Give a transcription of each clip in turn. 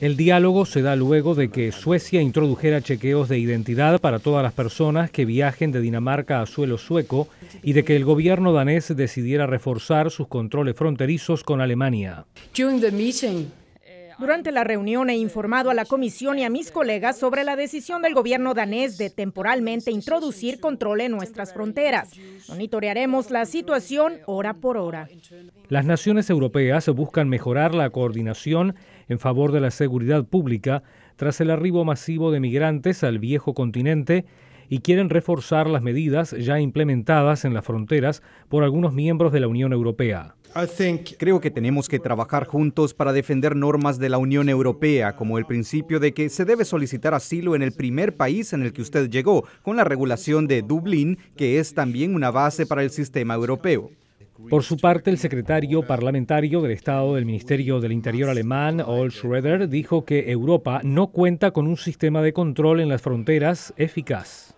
El diálogo se da luego de que Suecia introdujera chequeos de identidad para todas las personas que viajen de Dinamarca a suelo sueco y de que el gobierno danés decidiera reforzar sus controles fronterizos con Alemania. Durante la reunión he informado a la comisión y a mis colegas sobre la decisión del gobierno danés de temporalmente introducir control en nuestras fronteras. Monitorearemos la situación hora por hora. Las naciones europeas buscan mejorar la coordinación en favor de la seguridad pública tras el arribo masivo de migrantes al viejo continente y quieren reforzar las medidas ya implementadas en las fronteras por algunos miembros de la Unión Europea. Creo que tenemos que trabajar juntos para defender normas de la Unión Europea, como el principio de que se debe solicitar asilo en el primer país en el que usted llegó, con la regulación de Dublín, que es también una base para el sistema europeo. Por su parte, el secretario parlamentario del Estado del Ministerio del Interior alemán, Ol Schroeder, dijo que Europa no cuenta con un sistema de control en las fronteras eficaz.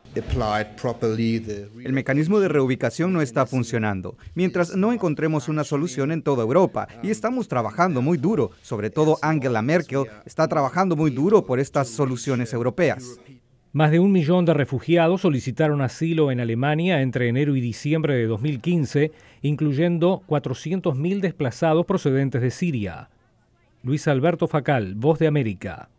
El mecanismo de reubicación no está funcionando, mientras no encontremos una solución en toda Europa, y estamos trabajando muy duro, sobre todo Angela Merkel está trabajando muy duro por estas soluciones europeas. Más de un millón de refugiados solicitaron asilo en Alemania entre enero y diciembre de 2015, incluyendo 400.000 desplazados procedentes de Siria. Luis Alberto Facal, Voz de América.